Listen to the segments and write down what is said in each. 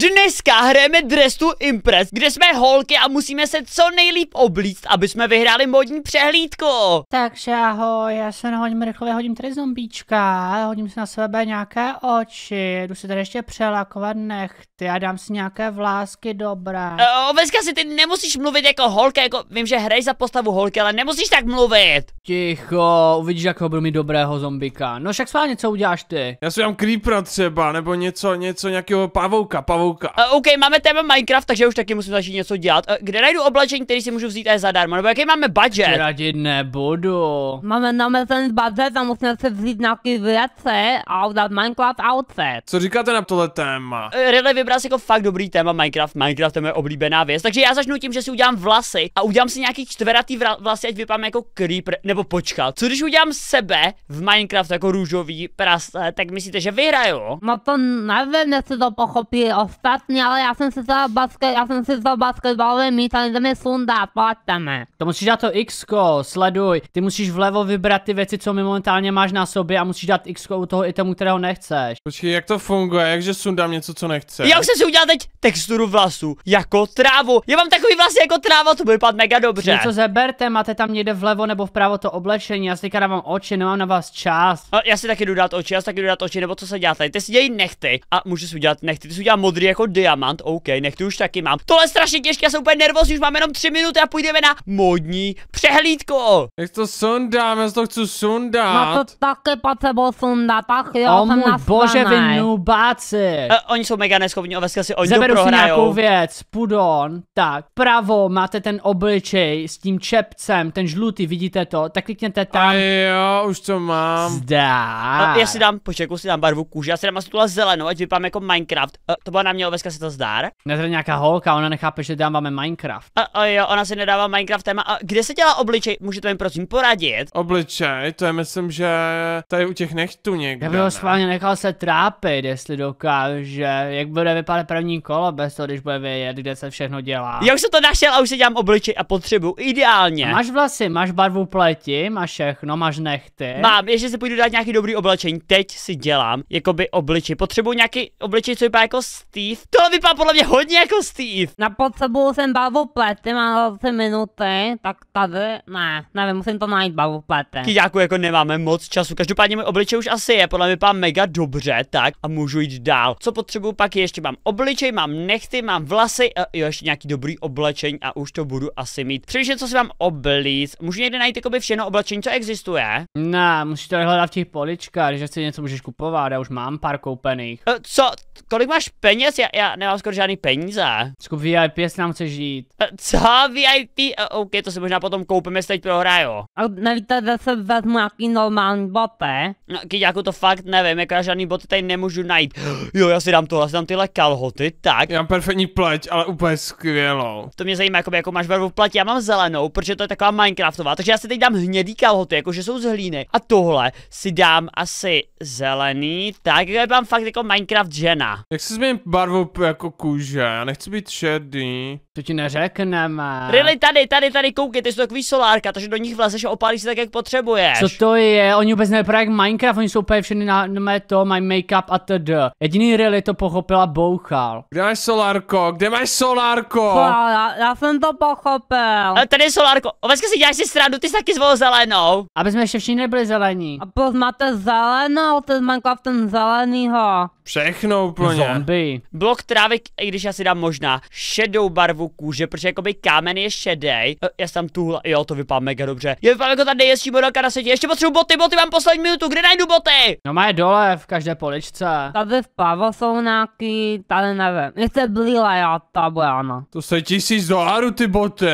Dneska hrajeme Dress to Impress, kde jsme holky a musíme se co nejlíp oblíct, aby jsme vyhráli modní přehlídku. Takže ahoj, já se nahodím rychle, hodím tady zombíčka, hodím si na sebe nějaké oči, jdu si tady ještě přelakovat nechty a dám si nějaké vlásky dobré. Eh, o, Veska si ty nemusíš mluvit jako holka, jako vím, že hraj za postavu holky, ale nemusíš tak mluvit. Ticho, uvidíš, jak budu mít dobrého zombika. No však sválně, něco uděláš ty? Já si dám creepera třeba, nebo něco, něco nějakého pavouka, pavouka Nauka. Uh, eh, OK, máme téma Minecraft, takže už taky musím začít něco dělat. Uh, kde najdu oblečení, který si můžu vzít a je zadarmo? Nebo jaký máme budget? Radit nebudu. Máme na ten budget a musíme se vzít nějaký věce a udělat Minecraft outfit. Co říkáte na tohle téma? Uh, eh, Ridley vybral si jako fakt dobrý téma Minecraft. Minecraft je moje oblíbená věc. Takže já začnu tím, že si udělám vlasy a udělám si nějaký čtveratý vlasy, ať vypadám jako creeper. Nebo počkat. Co když udělám sebe v Minecraft jako růžový pras, tak myslíte, že vyhraju? No to nevím, jestli to pochopí ostatní, ale já jsem se za basket, já jsem se za basketbalové mít, ale jdeme sundat, plaťte To musíš dát to X, sleduj, ty musíš vlevo vybrat ty věci, co mi momentálně máš na sobě a musíš dát X u toho i tomu, kterého nechceš. Počkej, jak to funguje, jakže sundám něco, co nechce? Já už jsem si udělal teď texturu vlasů, jako trávu. Já mám takový vlasy jako tráva, to by vypadá mega dobře. Něco zeberte, máte tam někde vlevo nebo vpravo to oblečení, já si teďka dávám oči, nemám na vás čas. A já si taky dodat oči, já si taky dodat oči, nebo co se dělá tady? Ty si dělej nechty a můžeš si udělat nechty, ty si udělám modrý modrý jako diamant, OK, nech tu už taky mám. Tohle je strašně těžké, já jsem úplně nervózní, už mám jenom tři minuty a půjdeme na modní přehlídku. Jak to sundám, já to chci sundat. Má no to taky potřebu sundat, tak jo, oh, jsem můj bože, vy nubáci. Uh, oni jsou mega neschopní, o si oni Zaberu si nějakou věc, pudon, tak, pravo máte ten obličej s tím čepcem, ten žlutý, vidíte to, tak klikněte tam. A jo, už to mám. Zdá. Uh, já si dám, počkej, si dám barvu kůže, já si dám asi tuhle zelenou, ať vypadám jako Minecraft. Uh, to byla na mě Oveska se to zdár. Ne, to nějaká holka, ona nechápe, že dáváme Minecraft. A, a jo, ona si nedává Minecraft téma. A kde se dělá obličej? Můžete mi prosím poradit? Obličej, to je myslím, že tady u těch nechtů někde. Já bych ho schválně nechal se trápit, jestli dokáže, jak bude vypadat první kolo bez toho, když bude vědět, kde se všechno dělá. Já už jsem to našel a už si dělám obličej a potřebu, ideálně. A máš vlasy, máš barvu pleti, máš všechno, máš nechty. Mám, ještě si půjdu dát nějaký dobrý oblečení, teď si dělám, jakoby obličej. Potřebuji nějaký obličej, co vypadá jako styl Steve. To vypadá podle mě hodně jako Steve. Na potřebu jsem bavu plety, mám 20 minuty, tak tady, ne, nevím, musím to najít bavu plety. Kyďáku, jako nemáme moc času, každopádně můj obličej už asi je, podle mě vypadá mega dobře, tak a můžu jít dál. Co potřebuju pak je, ještě mám obličej, mám nechty, mám vlasy, a jo, ještě nějaký dobrý oblečení a už to budu asi mít. Přemýšlím, co si mám oblíc, můžu někde najít jakoby všechno oblečení, co existuje? Ne, musíš to hledat v těch poličkách, že? si něco můžeš kupovat, já už mám pár koupených. Eh, co, kolik máš peněz? VIPS? Já, já nemám skoro žádný peníze. Skup jestli nám chce žít. E, co? VIP? E, OK, to si možná potom koupíme, jestli teď prohraju. A nevíte, že se vezmu nějaký normální boty? No, jako to fakt nevím, jako já žádný boty tady nemůžu najít. Jo, já si dám tohle, já si dám tyhle kalhoty, tak. Já mám perfektní pleť, ale úplně skvělou. To mě zajímá, jakoby, jako máš barvu pleť, Já mám zelenou, protože to je taková Minecraftová, takže já si teď dám hnědý kalhoty, jakože jsou z hlíny. A tohle si dám asi zelený, tak já mám fakt jako Minecraft žena. Jak se změním barvu jako kůže, já nechci být šedý. To ti neřekneme. Rily tady, tady, tady, koukej, ty jsou takový solárka, takže do nich vlezeš a opálíš se tak, jak potřebuješ. Co to je? Oni vůbec nevypadají jak Minecraft, oni jsou úplně všechny na, na to, mají make-up a td. Jediný Rily to pochopila bouchal. Kde máš solárko? Kde máš solárko? já, já, jsem to pochopil. A tady je solárko. Oveska si děláš si stranu, ty jsi taky zvol zelenou. Aby jsme ještě všichni nebyli zelení. A poznáte zelenou, ty Minecraft ten zelenýho. Všechno úplně. Zombie blok trávek, i když já si dám možná šedou barvu kůže, protože jakoby kámen je šedej. E, já tam tuhle, jo, to vypadá mega dobře. Je vypadá jako ta nejjezdší modelka na světě. Ještě potřebuji boty, boty mám poslední minutu, kde najdu boty? No má je dole v každé poličce. Tady vpravo jsou nějaký, tady nevím. to blíla já ta bojana. To se tisíc dolarů ty boty.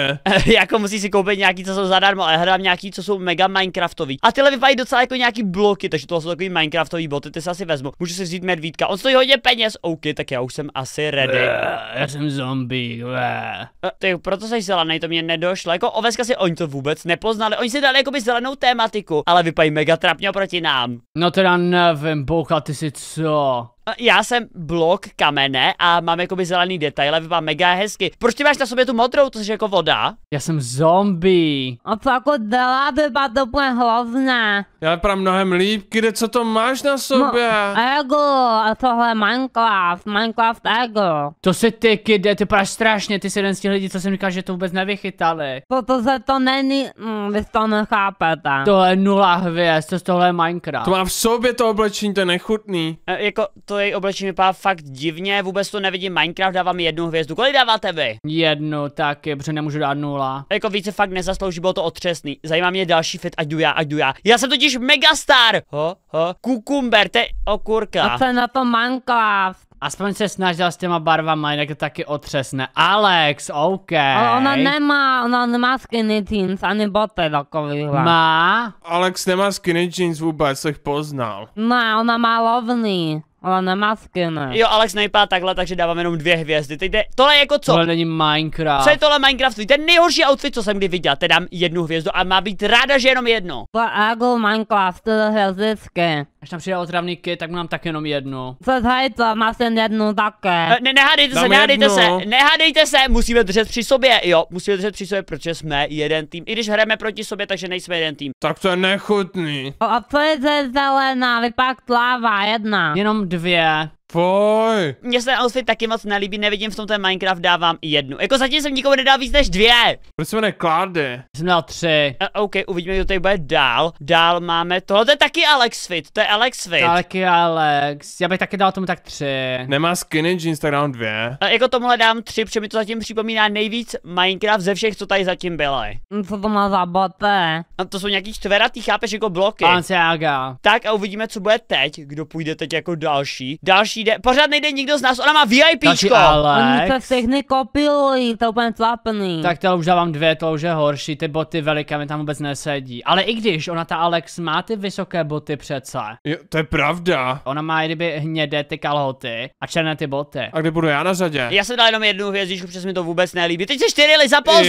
jako musí si koupit nějaký, co jsou zadarmo, ale hledám nějaký, co jsou mega Minecraftový. A tyhle vypadají docela jako nějaký bloky, takže to jsou takový Minecraftový boty, ty se asi vezmu. Můžu si vzít medvídka. On stojí hodně peněz, OK, tak já už jsem asi ready. Já jsem zombie. Eh, ty, proto jsi zelený, to mě nedošlo. Jako oveska si oni to vůbec nepoznali. Oni si dali jakoby zelenou tématiku, ale vypadají mega trapně oproti nám. No teda nevím, bouchat ty si co? já jsem blok kamene a mám jakoby zelený detail a vypadá mega hezky. Proč ty máš na sobě tu modrou, to je jako voda? Já jsem zombie. A co jako děláte, to úplně hlavně. Já vypadám mnohem líp, kde co to máš na sobě? No, ego, a tohle Minecraft, Minecraft ego. To se ty, kde ty vypadáš strašně, ty jsi jeden z těch lidí, co jsem říkal, že to vůbec nevychytali. Protože to není, mm, vy to nechápete. Tohle je nula hvězd, to tohle je Minecraft. To má v sobě to oblečení, to je nechutný. E, jako, to to její oblečení vypadá fakt divně, vůbec to nevidím, Minecraft dávám jednu hvězdu, kolik dáváte vy? Jednu, je protože nemůžu dát nula. Jako více fakt nezaslouží, bylo to otřesný, zajímá mě další fit, ať jdu já, ať jdu já. Já jsem totiž megastar! Ho, ho, kukumber, je okurka. A to na to Minecraft. Aspoň se snažil s těma barvama, jinak to taky otřesne. Alex, OK. Ale ona nemá, ona nemá skinny jeans, ani boty takovýhle. Má? Alex nemá skinny jeans vůbec, jsi poznal. Ne, ona má lovný. Ale nemá skiny. Jo, Alex nejpá takhle, takže dávám jenom dvě hvězdy. Teď jde, tohle je jako co? Tohle není Minecraft. Co je tohle Minecraft? To je ten nejhorší outfit, co jsem kdy viděl. Teď dám jednu hvězdu a má být ráda, že jenom jedno. jako Minecraft, to je hvězdičky. Až tam přijde ozdravný kit, tak mám tak jenom jednu. Co je to? Máš jen jednu také. Eh, ne, nehádejte se, nehádejte se, nehádejte se, musíme držet při sobě, jo, musíme držet při sobě, protože jsme jeden tým. I když hrajeme proti sobě, takže nejsme jeden tým. Tak to je nechutný. O, a co je zelená, vypadá tláva, jedna. Jenom Yeah. poj. Mně se ten outfit taky moc nelíbí, nevidím v tom ten Minecraft, dávám jednu. Jako zatím jsem nikomu nedal víc než dvě. Proč se jmenuje Jsem dal tři. A, eh, OK, uvidíme, kdo tady bude dál. Dál máme tohle, to je taky Alex Fit, to je Alex Fit. Taky Alex, já bych taky dal tomu tak tři. Nemá skinny jeans, tak dám dvě. A, eh, jako tomuhle dám tři, protože mi to zatím připomíná nejvíc Minecraft ze všech, co tady zatím byly. Mm, co to má za bote? A to jsou nějaký čtveratý, chápeš, jako bloky. Pancaga. Tak a uvidíme, co bude teď, kdo půjde teď jako další. Další další den, pořád nejde nikdo z nás, ona má VIPčko. Oni to všechny kopili, to je úplně tlapný. Tak to už dávám dvě, to už je horší, ty boty mi tam vůbec nesedí. Ale i když, ona ta Alex má ty vysoké boty přece. Jo, to je pravda. Ona má kdyby hnědé ty kalhoty a černé ty boty. A kde budu já na řadě? Já jsem dal jenom jednu hvězdičku, protože mi to vůbec nelíbí. Teď se čtyři li zapozuj.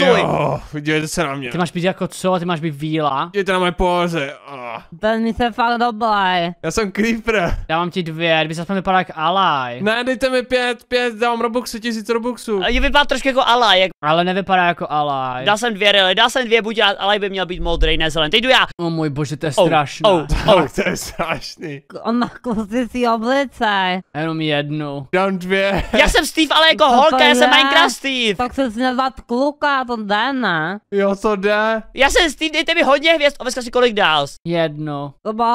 Jo, se na mě. Ty máš být jako co? Ty máš být víla? Dějte na moje Oh. Ah. Ten mi se fakt dobrý. Já jsem creeper. Dávám ti dvě, kdyby se aspoň vypadal jak Ally. Ne, dejte mi pět, pět, dám Robuxu, tisíc Robuxů. Je vypadá trošku jako Ally, jak... Ale nevypadá jako Ally. Dal jsem dvě rely, dal jsem dvě, buď Ally by měl být modrý, ne zelený, teď jdu já. O můj bože, to je oh, strašné. Oh, oh, oh. to je strašný. On má kluci si oblice. Jenom jednu. Dám dvě. Já jsem Steve, ale jako holka, já jsem Minecraft Steve. Tak se sněvat kluka, to jde, ne? Jo, to jde. Já jsem Steve, dejte mi hodně hvězd, obecně si kolik dál. Jedno. To bylo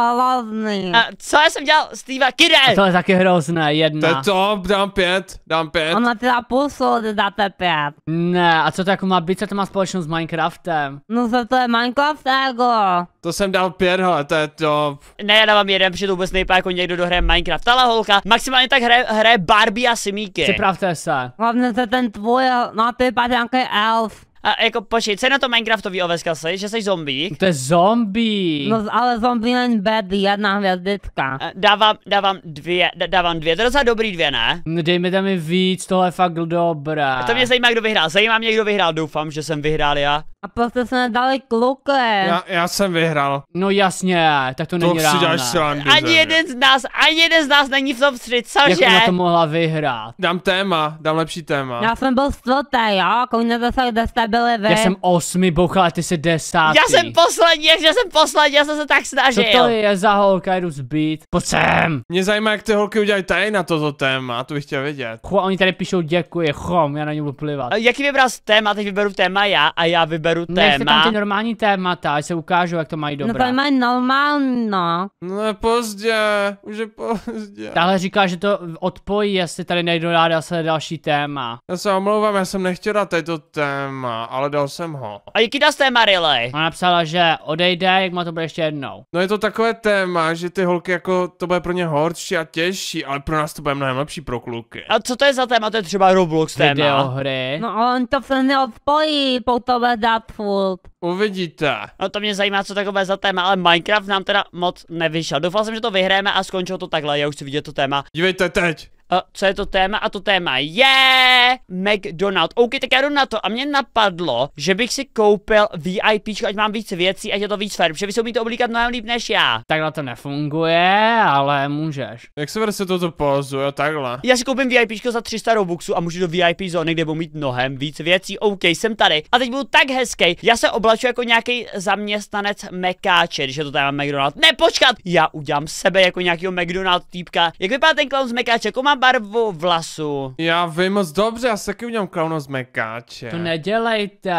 A co já jsem dělal, Steve, Kidem! To je taky hrozný ne, jedna. To je to, dám pět, dám pět. Ona ti půl pusu, dáte pět. Ne, a co to jako má být, co to má společnost s Minecraftem? No co to je Minecraft, ego? To jsem dal pět, hele, to je to. Ne, já dávám jeden, protože to vůbec nejpá jako někdo hraje Minecraft. Tahle holka maximálně tak hraje, hraje Barbie a Simíky. Připravte se. Hlavně je ten tvůj, no ty nějaký elf. A jako počkej, co je na to Minecraftový OVS kasy, že jsi zombík? To je zombie. No ale zombie len bad, jedna hvězdička. Dávám, dávám dvě, dávám dvě, to je docela dobrý dvě, ne? No, Dej mi tam i víc, tohle je fakt dobrá. A to mě zajímá, kdo vyhrál, zajímá mě, kdo vyhrál, doufám, že jsem vyhrál já. A prostě se dali kluke. Já, já jsem vyhrál. No jasně, tak to, to není ráda. Dáš srandu, ani jeden z nás, ani jeden z nás není v tom tři, cože? Jak na to mohla vyhrát? Dám téma, dám lepší téma. Já jsem byl stvrté, jo, kolik zase kde jste byli vy? Já jsem osmi bouchal, ty jsi desátý. Já jsem poslední, já jsem poslední, já jsem se tak snažil. Co to je za holka, jdu zbít. Pojď sem. Mě zajímá, jak ty holky udělají tady na toto téma, to bych chtěl vědět. Chua, oni tady píšou děkuji, chom, já na ně budu plivat. Jaký vybral téma, teď vyberu téma já a já vyberu vyberu téma. Nechte tam ty normální témata, až se ukážu, jak to mají dobré. No to má normálno. No, no pozdě, už je pozdě. Tahle říká, že to odpojí, jestli tady nejdu rád se další téma. Já se omlouvám, já jsem nechtěl dát tady to téma, ale dal jsem ho. A jaký das téma, Riley? Ona napsala, že odejde, jak má to bude ještě jednou. No je to takové téma, že ty holky jako to bude pro ně horší a těžší, ale pro nás to bude mnohem lepší pro kluky. A co to je za téma? To je třeba Roblox téma. hry. No on to se neodpojí, potom dá Upworld. Uvidíte. No to mě zajímá, co takové za téma, ale Minecraft nám teda moc nevyšel. Doufal jsem, že to vyhráme a skončilo to takhle, já už si vidět to téma. Dívejte teď. Uh, co je to téma? A to téma je McDonald. OK, tak já jdu na to. A mě napadlo, že bych si koupil VIP, ať mám víc věcí, ať je to víc fér, že by se to oblíkat mnohem líp než já. Takhle to nefunguje, ale můžeš. Jak se vrse toto jo, takhle? Já si koupím VIP za 300 robuxů a můžu do VIP zóny, kde budu mít mnohem víc věcí. OK, jsem tady. A teď budu tak hezký. Já se oblaču jako nějaký zaměstnanec Mekáče, když je to téma McDonald. Ne, počkat! Já udělám sebe jako nějakého McDonald týpka. Jak vypadá ten clown z Mekáče? Jako mám barvu vlasu. Já vím moc dobře, já se taky udělám klauna z mekáče. To nedělejte.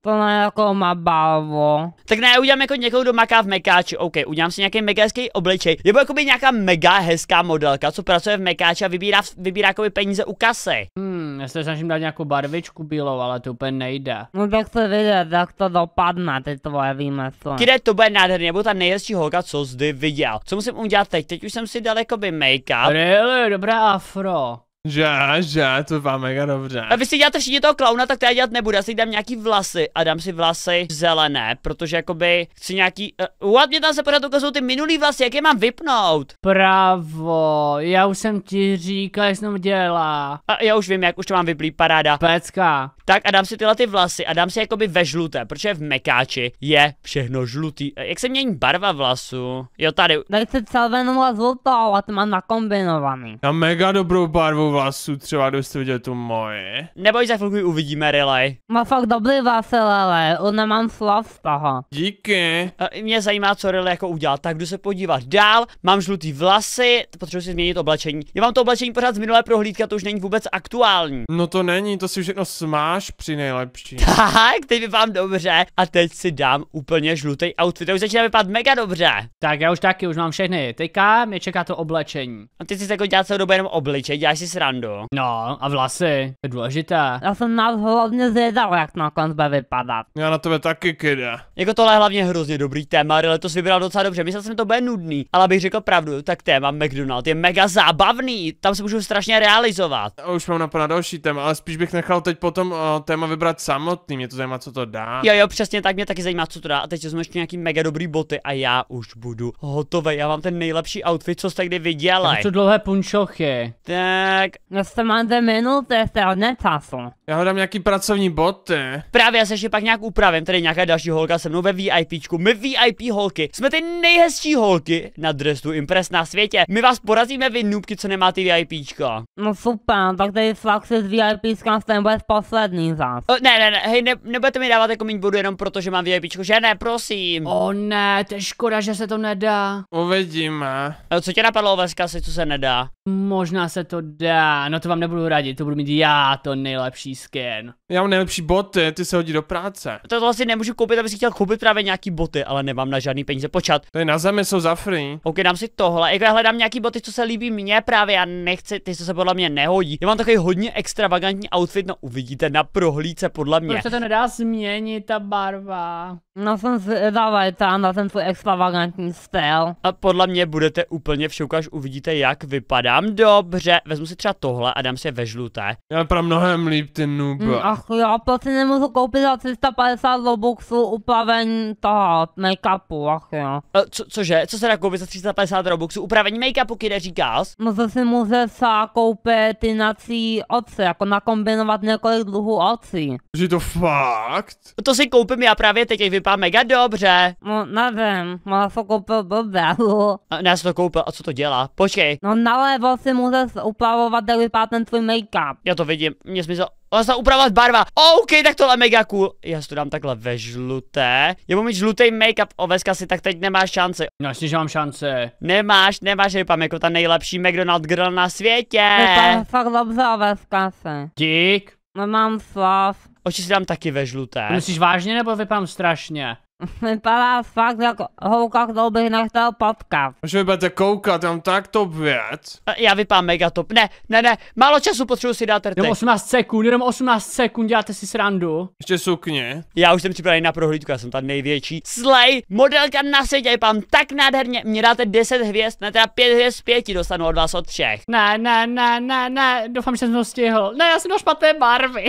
To ne jako má bavo. Tak ne, udělám jako někoho, kdo maká v mekáči. OK, udělám si nějaký mega hezký obličej. Nebo jako by nějaká mega hezká modelka, co pracuje v mekáči a vybírá, vybírá jakoby peníze u kasy. Hmm. Já se snažím dát nějakou barvičku bílou, ale to úplně nejde. No tak se vidět, jak to dopadne, ty tvoje výmysly. Kde to bude nádherně, nebo ta nejhezčí holka, co zde viděl. Co musím udělat teď? Teď už jsem si dal jakoby make-up. Really? Dobré afro. Že, že, to vám mega dobře. A vy si děláte všichni toho klauna, tak to já dělat nebudu. Já si dám nějaký vlasy a dám si vlasy zelené, protože jakoby chci nějaký... Uh, what, mě tam se pořád ukazují ty minulý vlasy, jak je mám vypnout? Pravo, já už jsem ti říkal, jak jsem dělá. A já už vím, jak už to mám vyplý, paráda. Pecka. Tak a dám si tyhle ty vlasy a dám si jakoby ve žluté, protože v mekáči je všechno žlutý. Eh, jak se mění barva vlasu? Jo, tady. Dej si celé a žlutou a to mám nakombinovaný. Já mega dobrou barvu vlasů třeba, kdybyste viděli tu moje. Neboj, za chvilku uvidíme, Riley. Má fakt dobrý vlasy, Lele, on nemám slav z toho. Díky. Mě zajímá, co Riley jako udělal, tak jdu se podívat dál. Mám žlutý vlasy, potřebuji si změnit oblečení. Já mám to oblečení pořád z minulé prohlídky, to už není vůbec aktuální. No to není, to si všechno smáš při nejlepší. Tak, teď vám dobře. A teď si dám úplně žlutý outfit, to už začíná vypadat mega dobře. Tak já už taky, už mám všechny. Teďka mě čeká to oblečení. A ty si jako dělat celou dobu jenom obličej, děláš si srandu. No, a vlasy, to je důležité. Já jsem nás hlavně zvědal, jak to nakonec bude vypadat. Já na tebe taky, kida. Jako tohle je hlavně hrozně dobrý téma, ale to si vybral docela dobře. Myslel jsem, to bude nudný, ale abych řekl pravdu, tak téma McDonald je mega zábavný, tam se můžu strašně realizovat. Já už mám napadá další téma, ale spíš bych nechal teď potom o, eh, téma vybrat samotný, mě to zajímá, co to dá. Jo, jo, přesně tak, mě taky zajímá, co to dá. A teď jsme ještě nějaký mega dobrý boty a já už budu hotový. Já mám ten nejlepší outfit, co jste kdy viděli. To dlouhé punčochy. Tak, jste no máte minulce, se odnetasl. Já hledám nějaký pracovní boty. Právě já se ještě pak nějak upravím, tady nějaká další holka se mnou ve VIPčku. My VIP holky jsme ty nejhezčí holky na dresu Impress na světě. My vás porazíme vy noobky, co nemáte čka. No super, tak tady fakt se z VIPčka jste bude poslední zás. O, ne, ne, ne, hej, ne, nebudete mi dávat jako mít bodu jenom proto, že mám VIPčko, že ne, prosím. O ne, to je škoda, že se to nedá. Uvidíme. Co tě napadlo veska, si co se nedá? Možná se to dá, no to vám nebudu radit, to budu mít já to nejlepší skin. Já mám nejlepší boty, ty se hodí do práce. To vlastně nemůžu koupit, abych si chtěl koupit právě nějaký boty, ale nemám na žádný peníze počat. To je na zemi, jsou za free. OK, dám si tohle, jako já hledám nějaký boty, co se líbí mně právě, já nechci, ty co se podle mě nehodí. Já mám takový hodně extravagantní outfit, no uvidíte na prohlídce podle mě. Proč se to nedá změnit ta barva? No jsem zvědavá tam na ten tvůj extravagantní styl. A podle mě budete úplně v až uvidíte, jak vypadám. Dobře, vezmu si třeba tohle a dám si je ve žluté. Já pro mnohem líp ty noob. Mm, ach jo, prostě nemůžu koupit za 350 robuxů upravení toho make-upu, ach jo. A, e, co, cože, co se dá koupit za 350 robuxů upravení make-upu, kde říkáš? No to si může sá koupit nací oce, jako nakombinovat několik dluhů ocí. Je to fakt? To si koupím já právě teď, jak vypadá mega dobře. No, nevím, má to koupil blbelu. Ne, já to koupil, a co to dělá? Počkej. No nalevo si můžeš upravovat, jak vypadá ten tvůj make-up. Já to vidím, mě smysl se upravovat barva. OK, tak tohle je mega cool. Já si to dám takhle ve žluté. Já mít žlutý make-up, oveska si, tak teď nemáš šanci. No, jasně, že mám šance. Nemáš, nemáš, vypadám jako ta nejlepší McDonald's girl na světě. Vypadá fakt dobře, oveska si. Dík. Nemám slav. Oči si dám taky ve žluté. Myslíš vážně nebo vypadám strašně? Vypadá fakt jako houka, kterou bych nechtěl potkat. Že vy budete koukat, já mám tak top věc. Já vypadám mega top. Ne, ne, ne, málo času potřebuji si dát rty. Jenom 18 sekund, jenom 18 sekund, děláte si srandu. Ještě sukně. Já už jsem připravený na prohlídku, já jsem ta největší. Slej, modelka na světě, vypadám tak nádherně. Mě dáte 10 hvězd, ne teda 5 hvězd z 5, dostanu od vás od všech. Ne, ne, ne, ne, ne, doufám, že jsem to stihl. Ne, já jsem do špatné barvy.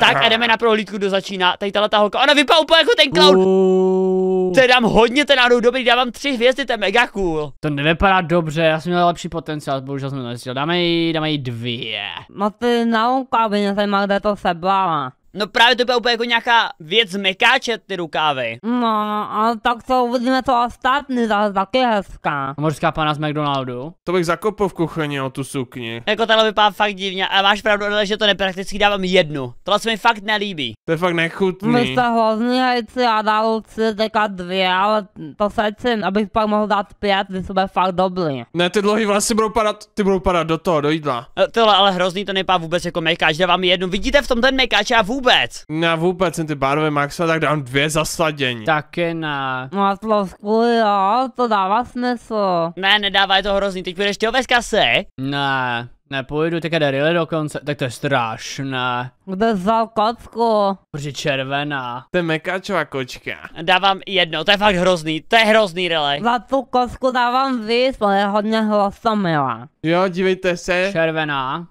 tak a jdeme na prohlídku, kdo začíná. Tady ta holka jako, ona vypadá úplně jako ten clown. Uh. To je dám hodně ten nádou dobrý, dávám tři hvězdy, to je mega cool. To nevypadá dobře, já jsem měl lepší potenciál, bohužel jsem to nezjistil. Dáme jí, dáme jí dvě. Máte na jsem má kde to sebrala. No právě to byla úplně jako nějaká věc mekáče, ty rukávy. No, ale tak to uvidíme to ostatní, je taky hezká. Morská pana z McDonaldu. To bych zakopl v kuchyni o tu sukni. Jako tohle vypadá fakt divně a máš pravdu, ale že to neprakticky dávám jednu. Tohle se mi fakt nelíbí. To je fakt nechutný. My jste hlozní hejci a dal si teďka dvě, ale to se chci, abych pak mohl dát pět, vy jsme fakt dobrý. Ne, ty dlouhý vlasy budou padat, ty budou padat do toho, do jídla. Eh, tohle ale hrozný, to nepá vůbec jako mekáč, dávám jednu. Vidíte v tom ten mekáč a vůbec vůbec. Na vůbec jsem ty barvy maxa, tak dám dvě zasadění. Taky ne. No to jo, to dává smysl. Ne, nedává, je to hrozný, teď půjdeš ty bez kase. Ne, nepůjdu, teďka jde do konce, tak to je strašné. Kde vzal kocku? Protože červená. To je mekáčová kočka. Dávám jedno, to je fakt hrozný, to je hrozný relej. Za tu kocku dávám víc, ale je hodně hlasomila. Jo, dívejte se. Červená.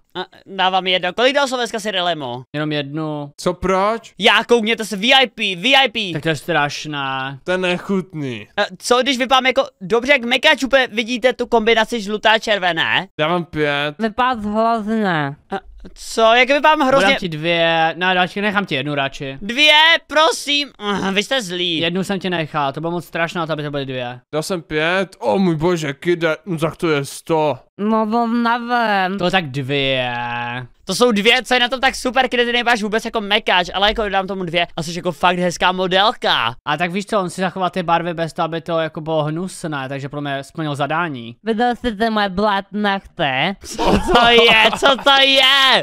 dávám jedno. Kolik dal jsem dneska si relemo? Jenom jednu. Co proč? Já, koukněte se, VIP, VIP. Tak to je strašné. To je nechutný. A co když vypadám jako, dobře jak mekáč vidíte tu kombinaci žlutá červené? Dávám pět. Vypadá hrozně. Co, jak by vám hrozně... Podám ti dvě, Na no, další nechám ti jednu radši. Dvě, prosím, uh, vy jste zlí. Jednu jsem ti nechal, to bylo moc strašná, aby to byly dvě. Dal jsem pět, o oh, můj bože, kide, no tak to je sto. No bo nevím. To tak dvě. To jsou dvě, co je na tom tak super, kde ty nemáš vůbec jako mekač, ale jako dám tomu dvě a jsi jako fakt hezká modelka. A tak víš co, on si zachoval ty barvy bez toho, aby to jako bylo hnusné, takže pro mě splnil zadání. Viděl jsi ty moje na nechty? Co to je, co to je?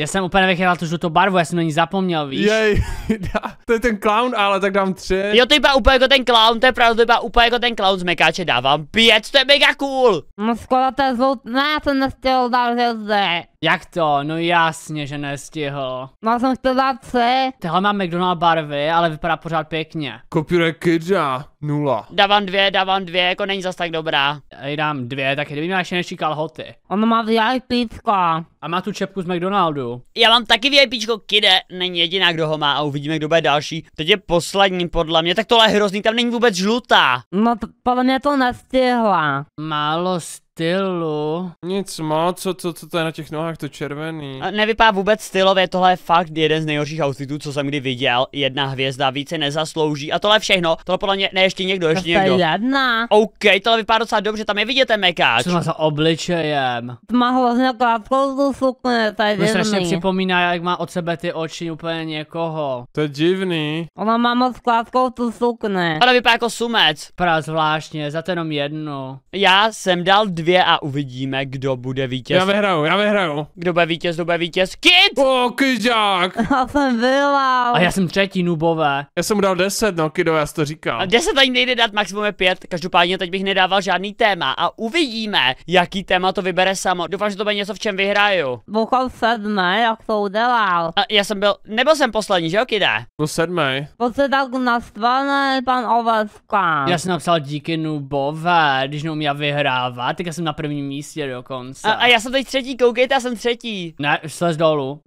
Já jsem úplně vychytal tu žlutou barvu, já jsem na ní zapomněl, víš? Jej, to je ten clown, ale tak dám tři. Jo, to je úplně jako ten clown, to je pravda, to je úplně jako ten clown z mekáče dávám pět, to je mega cool. No skoro to je zlou... ne, jsem nestihl dát hvězdy. Jak to? No jasně, že nestihl. No jsem chtěl dát tři. Tyhle má McDonald barvy, ale vypadá pořád pěkně. Kopíre kidža, nula. Dávám dvě, dávám dvě, jako není zas tak dobrá. jí dám dvě, tak kdyby měla ještě nežší kalhoty. Ono má VIPčka. A má tu čepku z McDonaldu. Já mám taky VIPčko, kide, není jediná, kdo ho má a uvidíme, kdo bude další. Teď je poslední podle mě, tak tohle je hrozný, tam není vůbec žlutá. No, podle mě to nestihla. Málo stylu. Nic moc, co, co, co to je na těch nohách, to červený. Nevypadá vůbec stylově, tohle je fakt jeden z nejhorších outfitů, co jsem kdy viděl. Jedna hvězda více nezaslouží a tohle všechno, tohle podle mě, ne ještě někdo, ještě to někdo. jedna. OK, tohle vypadá docela dobře, tam je vidět ten mekáč. Co má za obličejem? Má hlavně krátkou tu sukně, to je strašně připomíná, jak má od sebe ty oči úplně někoho. To je divný. Ona má moc krátkou tu sukně. Ona vypadá jako sumec. Právě zvláštně, za to jenom jednu. Já jsem dal dvě dvě a uvidíme, kdo bude vítěz. Já vyhraju, já vyhraju. Kdo bude vítěz, kdo bude vítěz? Kit! O, oh, Kidžák! Já jsem vylal. A já jsem třetí, nubové. Já jsem mu dal deset, no, Kido, já to říkal. A deset ani nejde dát, maximum je pět. Každopádně teď bych nedával žádný téma a uvidíme, jaký téma to vybere samo. Doufám, že to bude něco, v čem vyhraju. Bohužel sedmé, jak to udělal. A já jsem byl, nebyl jsem poslední, že jo, Kida? No sedmý. To se tak nastvané, pan Oveskan. Já jsem napsal díky nubové, když neumí vyhrávat, tak jsem na prvním místě dokonce. A, a já jsem teď třetí, koukejte, já jsem třetí. Ne, slez dolů.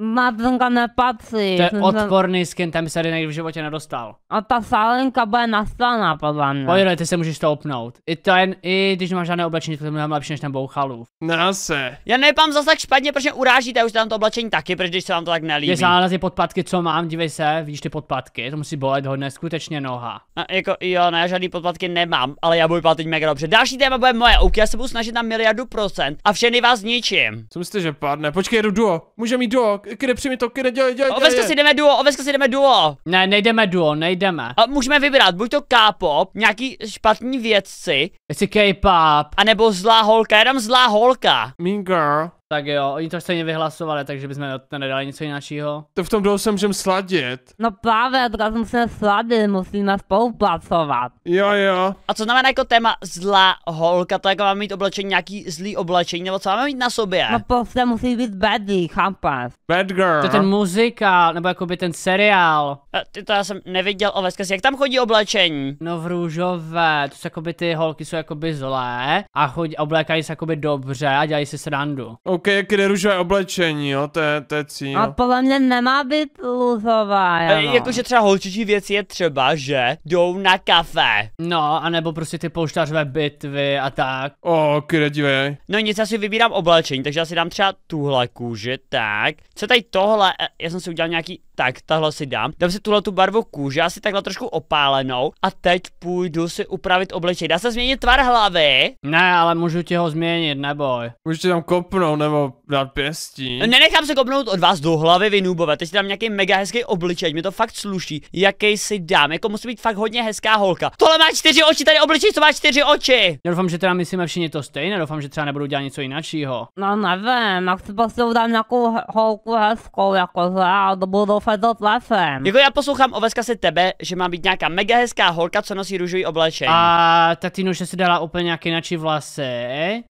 to nepatří. To je odporný se... skin, tam se tady někdy v životě nedostal. A ta sálenka bude nastaná, podle mě. Pojde, ty se můžeš toupnout. I to jen, i když máš žádné oblečení, to je mnohem lepší než ten Na se. Já nepám zase tak špatně, protože urážíte už tam to oblečení taky, protože když se vám to tak nelíbí. Je na ty podpatky, co mám, dívej se, vidíš ty podpatky, to musí bolet hodně, skutečně noha. A jako, jo, ne, no, žádný podpatky nemám, ale já budu vypadat mega dobře. Další téma bude moje, ok, já se budu snažit na miliardu procent a všechny vás zničím. Co myslíte, že padne? Počkej, jdu duo. Můžeme jít duo. Kde přijmi to, kde dělej, dělej, Oveska si jdeme duo, oveska si jdeme duo. Ne, nejdeme duo, nejdeme. A můžeme vybrat, buď to K-pop, nějaký špatní vědci. Jestli K-pop. A nebo zlá holka, jenom zlá holka. Mean girl. Tak jo, oni to stejně vyhlasovali, takže bychom nedali něco jiného. To v tom dolu se můžeme sladit. No právě, to se musíme sladit, musíme spolupracovat. Jo, jo. A co znamená jako téma zlá holka, to jako máme mít oblečení, nějaký zlý oblečení, nebo co máme mít na sobě? No prostě musí být baddy, chápas. Bad girl. To je ten muzikál, nebo jakoby ten seriál. A eh, ty to já jsem neviděl o veskas, jak tam chodí oblečení? No v růžové, to jsou jakoby ty holky jsou jakoby zlé a chodí, oblékají se jakoby dobře a dělají si srandu. Okay koukej, jak jde růžové oblečení, jo, to je, to je cíl. A podle mě nemá být luzová, jo. E, jakože třeba holčičí věc je třeba, že jdou na kafe. No, anebo prostě ty pouštářové bitvy a tak. O, kde dívej. No nic, asi si vybírám oblečení, takže já si dám třeba tuhle kůži, tak. Co tady tohle? E, já jsem si udělal nějaký tak, tahle si dám. Dám si tuhle tu barvu kůže, asi takhle trošku opálenou. A teď půjdu si upravit obličej. Dá se změnit tvar hlavy? Ne, ale můžu ti ho změnit, neboj. Můžu ti tam kopnout nebo dát pěstí. Nenechám se kopnout od vás do hlavy, vy Teď si dám nějaký mega hezký obličej, mi to fakt sluší. Jaký si dám? Jako musí být fakt hodně hezká holka. Tohle má čtyři oči, tady obličej, co má čtyři oči. Já doufám, že teda myslíme všichni to stejné, doufám, že třeba nebudu dělat něco jiného. No nevím, jak si prostě dám nějakou holku hezkou, jako a to budou fadl plafem. Jako já poslouchám o si tebe, že má být nějaká mega hezká holka, co nosí růžový oblečení. A ty nože si dala úplně nějaký načí vlasy.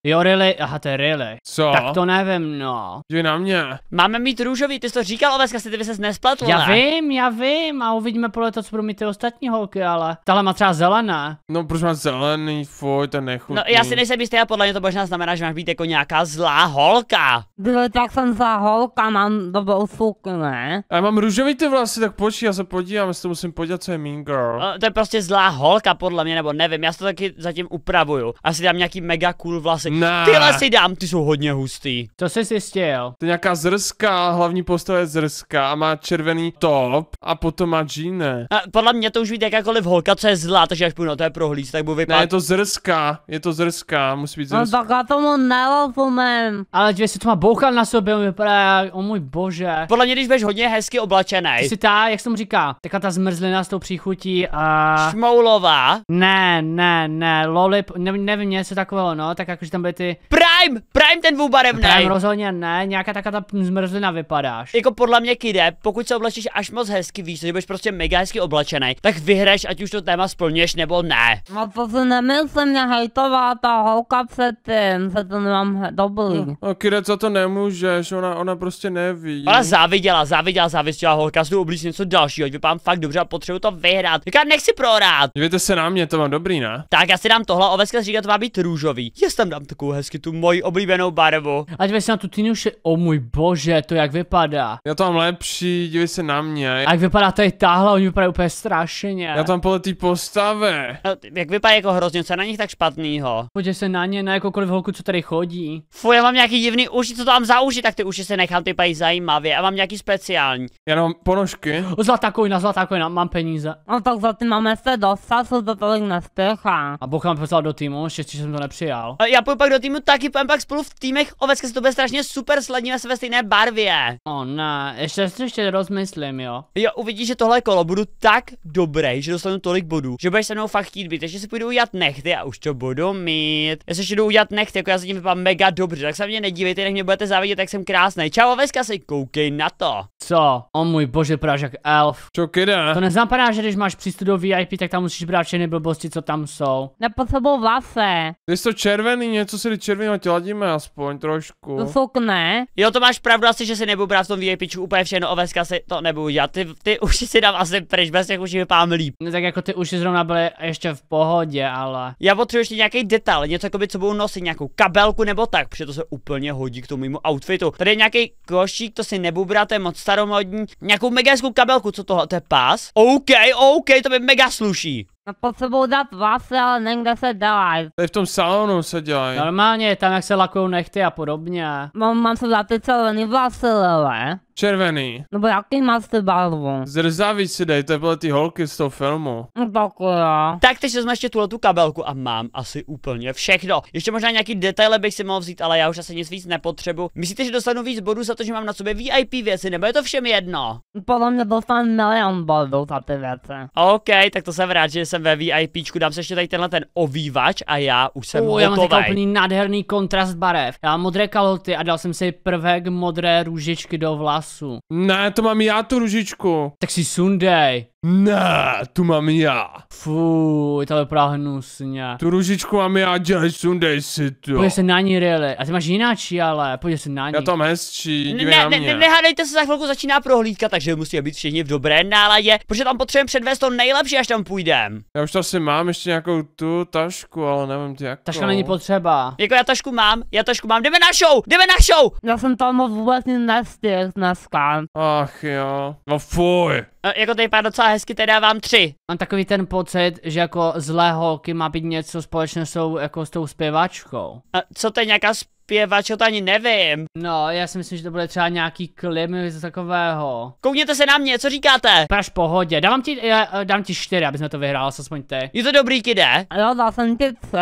Jo, really? aha, to je really. Co? Tak to nevím, no. Jdi na mě. Máme mít růžový, ty jsi to říkal o Veska, si ty se nespletl. Já vím, já vím a uvidíme podle toho, co budou mít ty ostatní holky, ale tahle má třeba zelená. No, proč má zelený, fuj, to nechutný. No, já si nejsem jistý, a podle mě to možná znamená, že máš být jako nějaká zlá holka. Byli tak jsem zlá holka, mám dobrou sukni, ne? A já mám růžový ty vlasy, tak počí, já se podívám, jestli to musím podívat, co je Mean Girl. Uh, to je prostě zlá holka, podle mě, nebo nevím, já se to taky zatím upravuju. Asi dám nějaký mega cool vlasy. Ne. Ty si dám, ty jsou hodně hustý. To jsi zjistil. To je nějaká zrska, hlavní postava je zrska a má červený top a potom má džíny. A podle mě to už být jakákoliv holka, co je zlá, takže až půjdu na to je prohlíd, tak budu vypadat. Ne, je to zrska, je to zrska, musí být no zrska. No, tak já tomu nerozumím. Ale dívej se, to má bouchal na sobě, vypadá, o můj bože. Podle mě, když budeš hodně hezky oblast, oblečený. Jsi ta, jak jsem říká, taká ta zmrzlina s tou příchutí a... Šmoulová? Ne, ne, ne, lolip, ne, nevím, něco takového, no, tak jakože tam byly ty... Prime, Prime ten dvoubarevný. Prime rozhodně ne, nějaká taká ta zmrzlina vypadáš. Jako podle mě kide, pokud se oblečíš až moc hezky, víš, že budeš prostě mega hezky oblečený, tak vyhraješ, ať už to téma splněš nebo ne. No to si nemyslím, mě hejtová ta holka předtím, se to nemám dobrý. No, a kide, co to nemůžeš, ona, ona prostě neví. Ona záviděla, záviděla, záviděla třeba holka si oblíc něco dalšího, vypadám fakt dobře a potřebuju to vyhrát. Říká, si prohrát. Dívejte se na mě, to mám dobrý, ne? Tak já si dám tohle oveska, říká, to má být růžový. Já tam dám takovou hezky tu moji oblíbenou barvu. A dívej se na tu tynuše, o můj bože, to jak vypadá. Já to mám lepší, dívej se na mě. A jak vypadá tady táhla, oni vypadají úplně strašně. Já tam podle té postave. No, jak vypadá jako hrozně, co na nich tak špatného? Podívej se na ně, na jakoukoliv holku, co tady chodí. Fu, já mám nějaký divný uši, co to mám za uši, tak ty uši se nechám ty pají zajímavě a mám nějaký speciální. Jenom ponožky? Zlatá kojina, zlatá kojina, mám peníze. No tak za ty máme se dostat, co to tolik nespěchá. A Bůh nám poslal do týmu, ještě jsem to nepřijal. A eh, já půjdu pak do týmu taky, půjdu pak spolu v týmech ovečka, se to bude strašně super, sladíme se ve stejné barvě. O ne, ještě si ještě rozmyslím, jo. Jo, uvidíš, že tohle kolo budu tak dobré, že dostanu tolik bodů, že budeš se mnou fakt chtít být, ještě si půjdu udělat nechty a už to budu mít. Já se ještě jdu udělat nechty, jako já zatím vypadám mega dobře, tak se mě nedívejte, nech mě budete závidět, tak jsem krásný. Čau, ovečka, si koukej na to. Co? O můj bože, práž jak elf. Čo kde? To nezapadá, že když máš přístup do VIP, tak tam musíš brát všechny blbosti, co tam jsou. Na pod sebou vlase. Ty jsi to červený, něco si červeného tě ladíme aspoň trošku. To sukne. Jo, to máš pravdu asi, že si nebudu brát v tom VIP úplně všechno, oveska si to nebudu dělat. Ty, ty uši si dám asi pryč, bez těch uši vypám líp. Ne, no tak jako ty uši zrovna byly ještě v pohodě, ale. Já potřebuji ještě nějaký detail, něco jako by, co budu nosit, nějakou kabelku nebo tak, protože to se úplně hodí k tomu mimo outfitu. Tady je nějaký košík, to si nebudu brát, to je moc staromodní nějakou mega kabelku, co tohle, to je pás? OK, OK, to mi mega sluší. No, sebou dát vlasy, ale někde se dělají. je v tom salonu se dělají. Normálně, tam jak se lakují nechty a podobně. Mám, mám se dát ty červený vlasy, lele. Červený. Nebo jaký máš ty barvu? Zrzavý si dej, to byly ty holky z toho filmu. No tak jo. Tak teď jsme ještě tuhle tu kabelku a mám asi úplně všechno. Ještě možná nějaký detaily bych si mohl vzít, ale já už asi nic víc nepotřebu. Myslíte, že dostanu víc bodů za to, že mám na sobě VIP věci, nebo je to všem jedno? Podle mě dostanu milion bodů za ty věci. OK, tak to jsem rád, že jsem jsem ve VIPčku, dám se ještě tady tenhle ten ovývač a já už jsem uh, já mám úplný nádherný kontrast barev. Já mám modré kaloty a dal jsem si prvek modré růžičky do vlasu. Ne, to mám já tu růžičku. Tak si sundej. Ne, tu mám já. Fuuu, to vypadá hnusně. Tu ružičku mám já, dělej, sundej si to. Pojď se na ní, Rele. A ty máš jináčí, ale pojď se na ní. Já tam hezčí, dívej ne, na ne, mě. Ne, nehádejte se, za chvilku začíná prohlídka, takže musí být všichni v dobré náladě, protože tam potřebujeme předvést to nejlepší, až tam půjdem. Já už to asi mám, ještě nějakou tu tašku, ale nevím ty jak. Taška není potřeba. Jako já tašku mám, já tašku mám, jdeme na show, jdeme na show. Já jsem tam vůbec nic nestihl dneska. Ach jo, no fuj. Eh, jako tady pár docela hezky, tady dávám tři. Mám takový ten pocit, že jako zlé holky má být něco společného s jako s tou zpěvačkou. A eh, co to je nějaká zpěvač, to ani nevím. No, já si myslím, že to bude třeba nějaký klip z takového. Koukněte se na mě, co říkáte? Praš pohodě, dám ti, já eh, eh, dám ti čtyři, aby jsme to vyhrál, aspoň ty. Je to dobrý kide? Jo, dal jsem ti tři,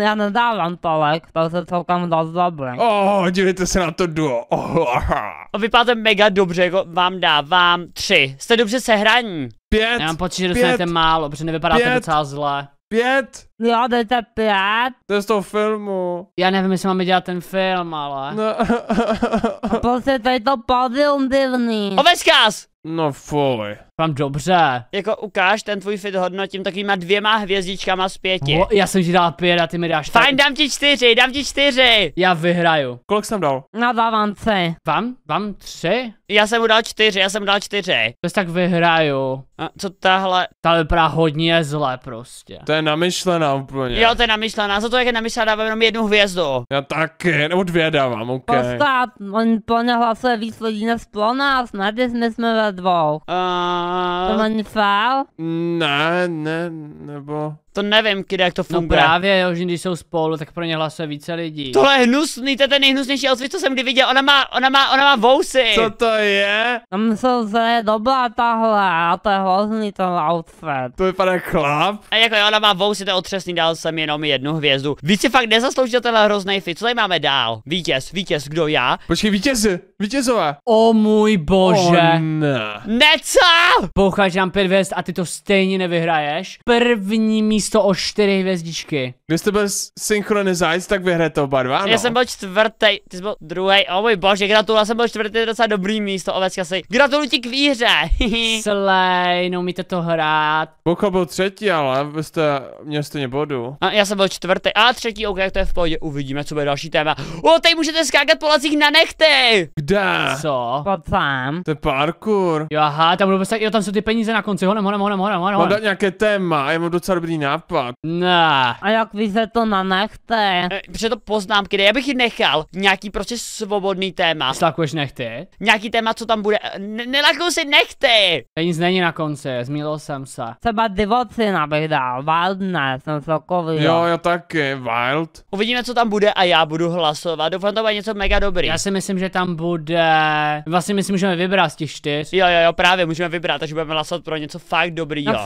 já nedávám tolik, to se celkem dost dobré. Oh, dívejte se na to duo. Oh, aha. A vypadáte mega dobře, jako vám dávám tři. Jste dobře sehraní. Pět, Já mám pocit, že dostanete málo, protože nevypadáte pět, docela zle. Pět, Jo, ta pět. To je z toho filmu. Já nevím, jestli máme dělat ten film, ale... No. A prostě tady to podium divný. Ovečkář! No fuj. Vám dobře. Jako ukáž, ten tvůj fit hodnotím takovýma dvěma hvězdičkama z pěti. O, já jsem ti dal pět a ty mi dáš Fajn, dám ti čtyři, dám ti čtyři. Já vyhraju. Kolik jsem dal? Na no, vám tři. Vám? Vám tři? Já jsem mu dal čtyři, já jsem mu dal čtyři. To tak vyhraju. A co tahle? Ta vypadá hodně zlé prostě. To je namyšlená namyšlená úplně. Jo, to je namyšlená. Za to, jak je namyšlená, dávám jenom jednu hvězdu. Já taky, nebo dvě dávám, OK. Postát, on plně hlasuje víc lidí než pro nás, na jsme jsme ve dvou. Uh... To není fál? Ne, ne, nebo... To nevím, kde jak to no funguje. No právě, jo, že když jsou spolu, tak pro ně hlasuje více lidí. Tohle je hnusný, to je ten nejhnusnější outfit, co jsem kdy viděl. Ona má, ona má, ona má vousy. Co to je? Tam jsou se dobrá tahle, a to je hrozný ten outfit. To vypadá chlap. A jako jo, ona má vousy, to je otřesný, dal jsem jenom jednu hvězdu. Víc si fakt nezasloužil tenhle hrozný fit. Co tady máme dál? Vítěz, vítěz, kdo já? Počkej, vítěz, Vítězové. O můj bože. O ne. Neco! Pouchať nám pět hvězd a ty to stejně nevyhraješ. První místo o čtyři hvězdičky. Když jste byl synchronizajc, tak vyhraje to oba dva, no. Já jsem byl čtvrtý, ty jsi byl druhý. O můj bože, gratuluju, jsem byl čtvrtý, To je docela dobrý místo, ovečka si. Gratuluji ti k výhře. Slej, no umíte to hrát. Poucha byl třetí, ale vy jste měl stejně bodu. A já jsem byl čtvrtý, a třetí, ok, to je v pohodě, uvidíme, co bude další téma. O, tady můžete skákat po na nechty. Kde? Co? Pod tam. To je parkour. Jo, aha, tam budu postavit, jo, tam jsou ty peníze na konci, honem, honem, honem, honem, honem. Mám dát nějaké téma, já mám docela dobrý nápad. Ne. A jak vy se to nanechte? E, protože to poznámky, kde já bych ji nechal. Nějaký prostě svobodný téma. Slakuješ nechty? Nějaký téma, co tam bude, N si nechty. To není na konci, zmílil jsem se. Třeba divocina bych dal, wildné, jsem no celkově. Jo, jo, taky, wild. Uvidíme, co tam bude a já budu hlasovat. Doufám, to bude něco mega dobrý. Já si myslím, že tam bude bude... Vlastně my si můžeme vybrat z těch čtyř. Jo, jo, jo, právě můžeme vybrat, takže budeme hlasovat pro něco fakt dobrý. Jo.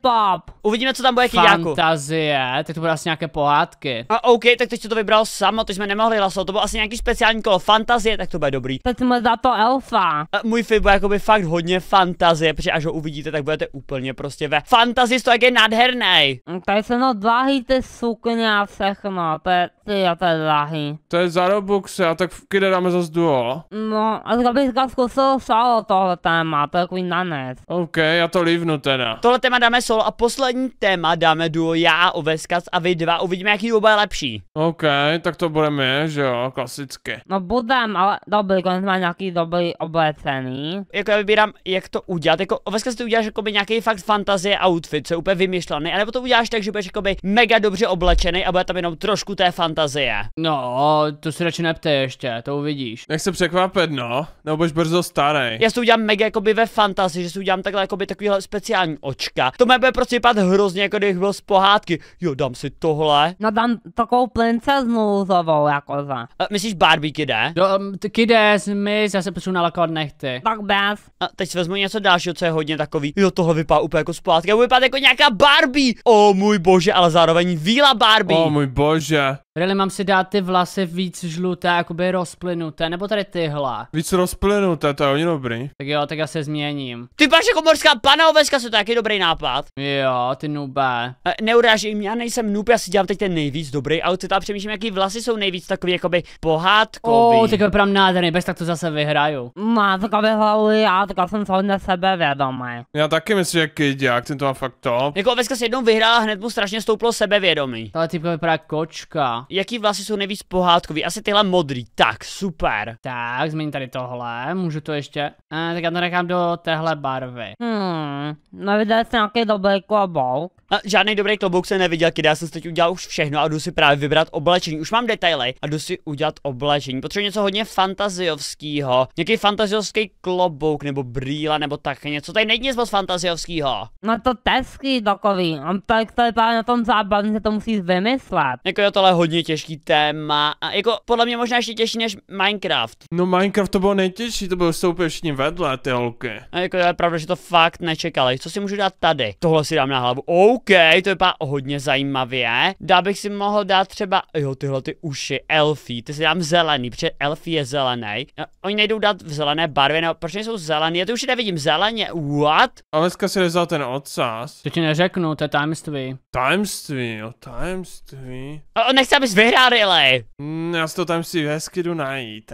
pop. Uvidíme, co tam bude chyťáku. Fantazie, teď to bude asi nějaké pohádky. A OK, tak teď jsi to vybral samo. to jsme nemohli hlasovat, to bylo asi nějaký speciální kolo fantazie, tak to bude dobrý. Tak jsme za to elfa. A můj film bude jakoby fakt hodně fantazie, protože až ho uvidíte, tak budete úplně prostě ve fantazii, to jak je nádherný. Mm, tady se no dlahý ty sukně a všechno, to je, ty, to je dlahý. To je za Robux, a tak kde dáme zase duo. No, a gdybyś zkusil slyšel tohle téma, to je takový nanec. OK, já to lívnu teda. Tohle téma dáme solo a poslední téma dáme duo já a Oveskas a vy dva, uvidíme, jaký oba je lepší. OK, tak to budeme že jo, klasicky. No budem, ale dobrý, konec má nějaký dobrý oblecený. Jako já vybírám, jak to udělat, jako Oveskas ty uděláš jako by nějaký fakt fantazie outfit, co je úplně vymyšlený, anebo to uděláš tak, že budeš jako by mega dobře oblečený a bude tam jenom trošku té fantazie. No, to si radši neptej ještě, to uvidíš. Jak se překvapit, no. Nebo budeš brzo starý. Já si to udělám mega jakoby ve fantasy, že si udělám takhle jakoby takovýhle speciální očka. To mě bude prostě vypadat hrozně, jako kdybych byl z pohádky. Jo, dám si tohle. No dám takovou princeznu zovou, jako za. A, e, myslíš Barbie kide? Do, um, kide, my já se přesunu na nechty. Tak bez. A e, teď si vezmu něco dalšího, co je hodně takový. Jo, tohle vypadá úplně jako z pohádky. Já jako nějaká Barbie. O oh, můj bože, ale zároveň víla Barbie. O oh, můj bože. Really mám si dát ty vlasy víc žluté, jakoby rozplynuté, nebo tady tyhle. Víc rozplynuté, to je oni dobrý. Tak jo, tak já se změním. Ty paše komorská panoveska, jsou taky dobrý nápad. Jo, ty nube. Eh, Neuráží mě, já nejsem nube, já si dělám teď ten nejvíc dobrý outfit a přemýšlím, jaký vlasy jsou nejvíc takový jakoby pohádkový. O, oh, tak vypadám nádherný, bez tak to zase vyhraju. Má takové vyhraju já, tak jsem se na sebe vědomý. Já taky myslím, že Kidiak, ten to má fakt top. Jako Veska si jednou vyhrála hned mu strašně stouplo sebevědomí. Ale typka vypadá jako kočka. Jaký vlasy jsou nejvíc pohádkový? Asi tyhle modrý. Tak, super. Tak, změním tady tohle. Můžu to ještě? E, tak já to nechám do téhle barvy. Hmm, neviděl jsi nějaký dobrý klobouk? A žádný dobrý klobouk jsem neviděl, kdy já jsem teď udělal už všechno a jdu si právě vybrat oblečení. Už mám detaily a jdu si udělat oblečení. Potřebuji něco hodně fantaziovského. Nějaký fantaziovský klobouk nebo brýla nebo tak něco. Tady není nic moc fantaziovského. No to tesky takový. A tak to je právě na tom zábavný, že to musíš vymyslet. Jako je tohle hodně hodně těžký téma a jako podle mě možná ještě těžší než Minecraft. No Minecraft to bylo nejtěžší, to bylo soupeř všichni vedle ty holky. A jako je pravda, že to fakt nečekali. Co si můžu dát tady? Tohle si dám na hlavu. OK, to vypadá hodně zajímavě. Dá bych si mohl dát třeba, jo, tyhle ty uši, elfí, ty si dám zelený, protože elfí je zelený. A no, oni nejdou dát v zelené barvě, nebo proč nejsou zelený? Já to už nevidím, zeleně, what? A dneska si nezal ten odsaz. To ti neřeknu, to je tajemství. Tajemství, jo, tajemství. O, nechci, aby bys vyhrál, ale. Mm, já si to tam si hezky jdu najít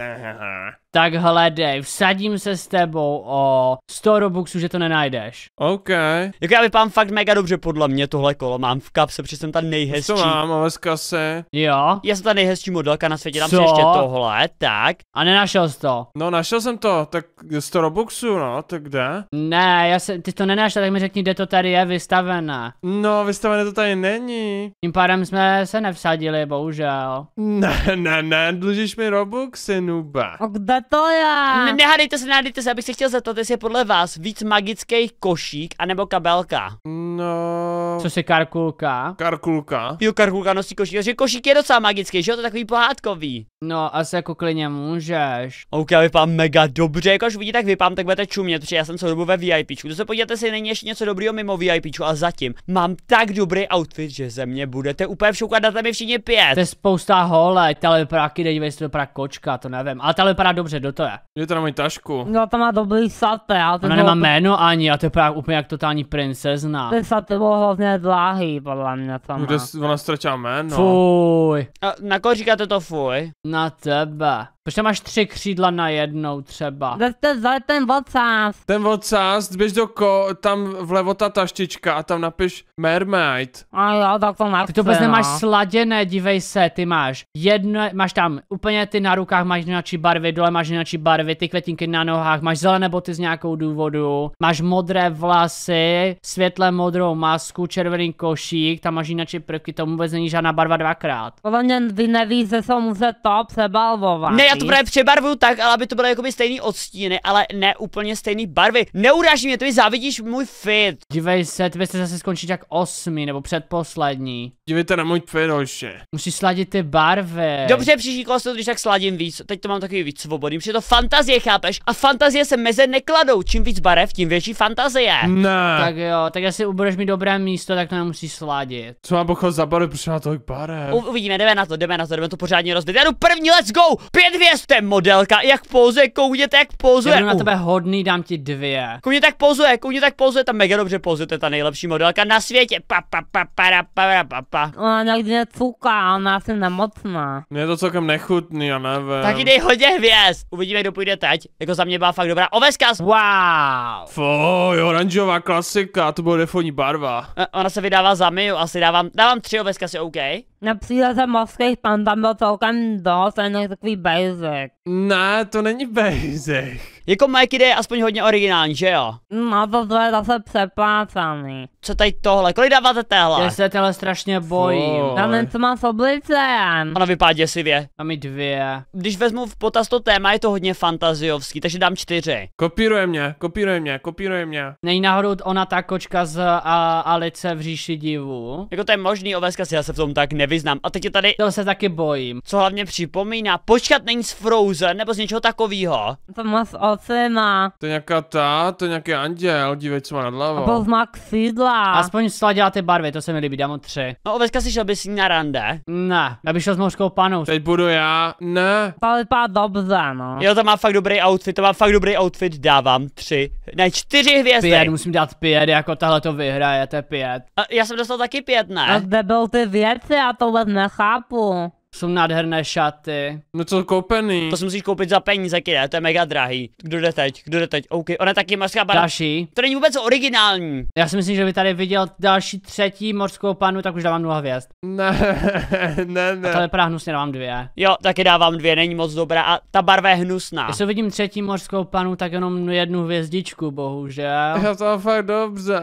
tak hledej, vsadím se s tebou o 100 robuxů, že to nenajdeš. OK. Jako já vypadám fakt mega dobře, podle mě tohle kolo mám v kapse, protože jsem ta nejhezčí. Co mám, ale z kase. Jo. Já jsem ta nejhezčí modelka na světě, dám Co? si ještě tohle, tak. A nenašel jsi to. No našel jsem to, tak 100 robuxů, no, tak kde? Ne, já jsem, ty to nenašel, tak mi řekni, kde to tady je vystavené. No, vystavené to tady není. Tím pádem jsme se nevsadili, bohužel. Ne, ne, ne, dlužíš mi robuxy, nuba. A kde toda. Nehádejte se, nehádejte se, abych se chtěl zeptat, jestli je podle vás víc magických košík anebo kabelka. Mm. No... Co se Karkulka? Karkulka. Jo, Karkulka nosí košík, že košík je docela magický, že jo, to takový pohádkový. No, asi jako klidně můžeš. Ok, já vypadám mega dobře, jakož vidíte, tak vypadám, tak budete čumět, protože já jsem co dobu ve VIP. To se podívejte si, není ještě něco dobrýho mimo VIP, a zatím mám tak dobrý outfit, že ze mě budete úplně všoukat, dáte mi všichni pět. To je spousta hole, tahle vypadá kde dívej se, to vypadá kočka, to nevím, ale tahle vypadá dobře, do to je. Je to na moji tašku. No, to má dobrý saté, ale to Ona nemá jméno ani, a to je právě úplně jak totální princezna. To je Elsa to bylo hrozně dláhý, podle mě tam. Kde no, ona ztratila jméno? Fuj. A na koho říkáte to fuj? Na tebe. Proč tam máš tři křídla na jednou třeba? Zde, zde ten vocást. Ten vocást, běž do ko, tam vlevo ta taštička a tam napiš mermaid. A jo, tak to nechce, Ty to vůbec no. nemáš sladěné, dívej se, ty máš jedno, máš tam úplně ty na rukách máš jináčí barvy, dole máš jináčí barvy, ty květinky na nohách, máš zelené boty z nějakou důvodu, máš modré vlasy, světle modrou masku, červený košík, tam máš jináčí prvky, to vůbec není žádná barva dvakrát. Podle mě vy nevíš, že se to přebalvovat. Ne, já to právě přebarvuju tak, ale aby to bylo jakoby stejný odstíny, ale ne úplně stejný barvy. Neuráží mě, ty mi závidíš můj fit. Dívej se, ty byste zase skončit jak osmi nebo předposlední. Dívejte na můj tvé Musí sladit ty barvy. Dobře, příští kolo se to když tak sladím víc. Teď to mám takový víc svobodný, protože to fantazie, chápeš? A fantazie se meze nekladou. Čím víc barev, tím větší fantazie. Ne. Tak jo, tak asi ubereš mi dobré místo, tak to nemusí sladit. Co mám pochod za barvy, protože má tolik barev? U, uvidíme, jdeme na to, jdeme na to, jdeme to pořádně rozbit. Já jdu první, let's go! Pět hvězd, modelka, jak pouze, kouděte, jak pozuje. Já na tebe hodný, dám ti dvě. Kouně tak pozuje, kouně tak pozuje, ta mega dobře pozuje, to je ta nejlepší modelka na světě. Pa, pa, pa, para, para, pa, pa, chlapa. Ona někdy necuká, ona asi nemocná. Mně je to celkem nechutný, já nevím. Tak dej hodně hvězd. Uvidíme, kdo půjde teď. Jako za mě byla fakt dobrá oveska. Wow. Foj, oranžová klasika, to bude defoní barva. A ona se vydává za mě, asi dávám, dávám tři oveska si OK. Například jsem mořských pan tam byl celkem dost, jen takový basic. Ne, to není basic. Jako Mike je aspoň hodně originální, že jo? No, to je zase přeplácaný. Co tady tohle? Kolik dáváte téhle? Já se téhle strašně bojím. Tam jen co má s oblicem. Ona vypadá děsivě. A mi dvě. Když vezmu v potaz to téma, je to hodně fantaziovský, takže dám čtyři. Kopíruje mě, kopíruje mě, kopíruje mě. Není náhodou ona ta kočka z a, Alice v říši divu? Jako to je možný, oveska si já se v tom tak nevyznám. A teď je tady... To se taky bojím. Co hlavně připomíná, počkat není s Frozen nouze nebo z něčeho takového. To má z ocena. To je nějaká ta, to je nějaký anděl, dívej, co má nad hlavou. A byl znak křídla. Aspoň sladila ty barvy, to se mi líbí, dám o tři. No oveska si šel bys ní na rande. Ne, já bych šel s mořskou panou. Teď budu já, ne. To vypadá dobře, no. Jo, to má fakt dobrý outfit, to má fakt dobrý outfit, dávám tři, ne čtyři hvězdy. Pět, musím dát pět, jako tahle to vyhraje, to je pět. A já jsem dostal taky pět, ne? A zde byl ty věci, já vůbec nechápu. Jsou nádherné šaty. No co koupený? To si musíš koupit za peníze, kde? To je mega drahý. Kdo jde teď? Kdo jde teď? OK, ona taky mořská panna. Další. To není vůbec originální. Já si myslím, že by tady viděl další třetí mořskou panu, tak už dávám nula hvězd. Ne, ne, ne. A tohle právě hnusně dávám dvě. Jo, taky dávám dvě, není moc dobrá a ta barva je hnusná. Jestli vidím třetí mořskou panu, tak jenom jednu hvězdičku, bohužel. Já to fakt dobře.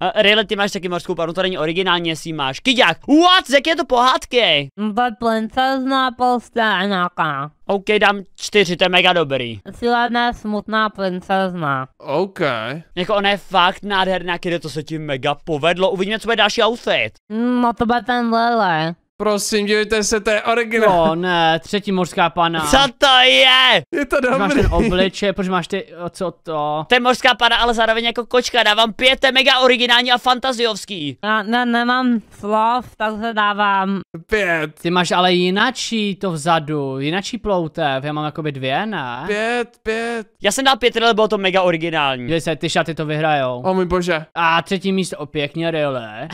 A Rile, ty máš taky mořskou panu, to není originální, jestli máš. Kyďák, what? Jak je to pohádky? But Slezná polská nějaká. OK, dám čtyři, to je mega dobrý. Silná, smutná princezna. OK. Jako on je fakt nádherná, kde to se ti mega povedlo. Uvidíme, co bude další outfit. Mm, no to bude ten lele. Prosím, dívejte se, to je originál. No, ne, třetí mořská pana. Co to je? Je to dobrý. Máš ten obliče, proč máš ty, co to? To je mořská pana, ale zároveň jako kočka, dávám pět, je mega originální a fantaziovský. Já ne, nemám slov, takže dávám. Pět. Ty máš ale jinačí to vzadu, jinačí ploutev, já mám jakoby dvě, ne? Pět, pět. Já jsem dal pět, ale bylo to mega originální. Dívej se, ty šaty to vyhrajou. O můj bože. A třetí místo, o pěkně, Rile.